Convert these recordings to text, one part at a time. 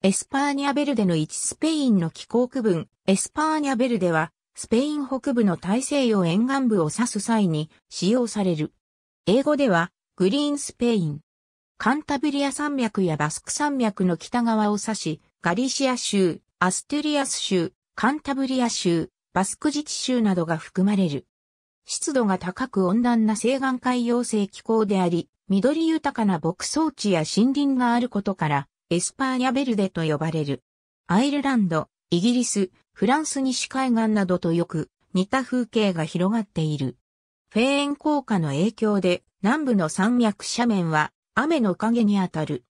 エスパーニャベルデの1スペインの気候区分、エスパーニャベルデは、スペイン北部の大西洋沿岸部を指す際に使用される。英語では、グリーンスペイン。カンタブリア山脈やバスク山脈の北側を指し、ガリシア州、アストゥリアス州、カンタブリア州、バスク自治州などが含まれる。湿度が高く温暖な西岸海洋性気候であり、緑豊かな牧草地や森林があることから、エスパーニャベルデと呼ばれる。アイルランド、イギリス、フランス西海岸などとよく似た風景が広がっている。フェーン効果の影響で南部の山脈斜面は雨の影にあたる。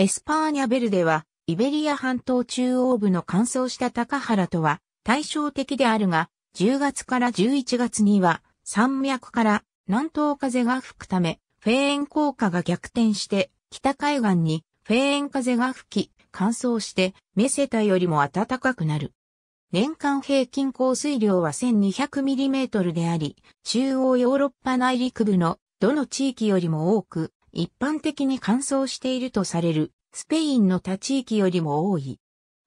エスパーニャベルデはイベリア半島中央部の乾燥した高原とは対照的であるが、10月から11月には山脈から南東風が吹くため、フェーン効果が逆転して北海岸にフェーン風が吹き、乾燥して、メセタよりも暖かくなる。年間平均降水量は 1200mm であり、中央ヨーロッパ内陸部のどの地域よりも多く、一般的に乾燥しているとされる、スペインの他地域よりも多い。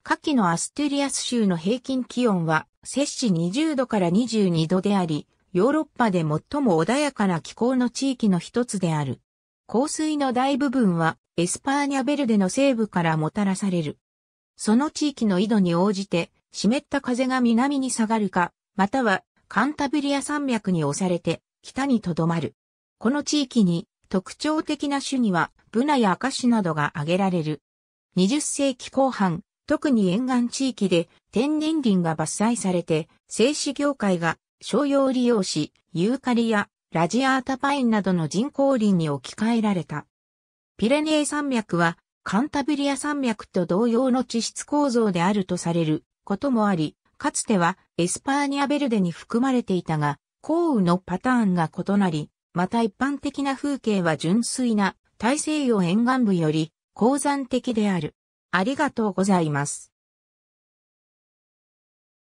夏季のアステリアス州の平均気温は、摂氏20度から22度であり、ヨーロッパで最も穏やかな気候の地域の一つである。降水の大部分はエスパーニャベルデの西部からもたらされる。その地域の緯度に応じて、湿った風が南に下がるか、またはカンタブリア山脈に押されて北にとどまる。この地域に特徴的な種にはブナやアカシなどが挙げられる。20世紀後半、特に沿岸地域で天然林が伐採されて、製紙業界が商用利用し、ユーカリやラジアータパインなどの人工林に置き換えられた。ピレネー山脈はカンタブリア山脈と同様の地質構造であるとされることもあり、かつてはエスパーニアベルデに含まれていたが、降雨のパターンが異なり、また一般的な風景は純粋な大西洋沿岸部より鉱山的である。ありがとうございます。